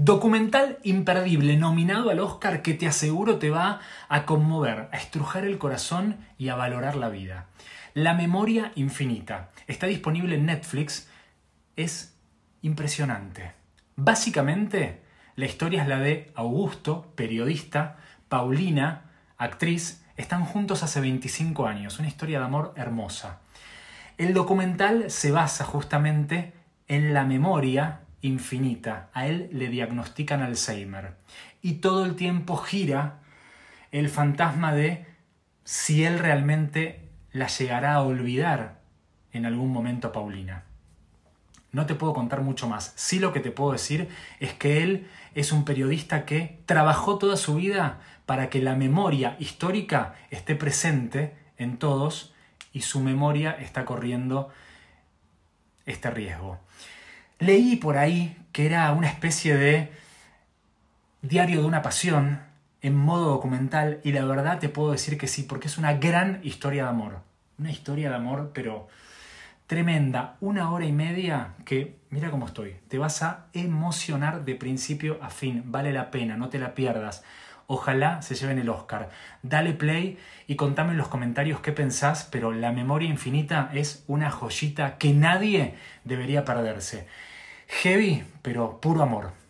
Documental imperdible, nominado al Oscar, que te aseguro te va a conmover, a estrujar el corazón y a valorar la vida. La memoria infinita. Está disponible en Netflix. Es impresionante. Básicamente, la historia es la de Augusto, periodista, Paulina, actriz, están juntos hace 25 años, una historia de amor hermosa. El documental se basa justamente en la memoria infinita. A él le diagnostican Alzheimer. Y todo el tiempo gira el fantasma de si él realmente la llegará a olvidar en algún momento Paulina. No te puedo contar mucho más. Sí lo que te puedo decir es que él es un periodista que trabajó toda su vida para que la memoria histórica esté presente en todos y su memoria está corriendo este riesgo. Leí por ahí que era una especie de diario de una pasión en modo documental y la verdad te puedo decir que sí, porque es una gran historia de amor. Una historia de amor, pero tremenda. Una hora y media que, mira cómo estoy, te vas a emocionar de principio a fin, vale la pena, no te la pierdas. Ojalá se lleven el Oscar. Dale play y contame en los comentarios qué pensás, pero La Memoria Infinita es una joyita que nadie debería perderse. Heavy, pero puro amor.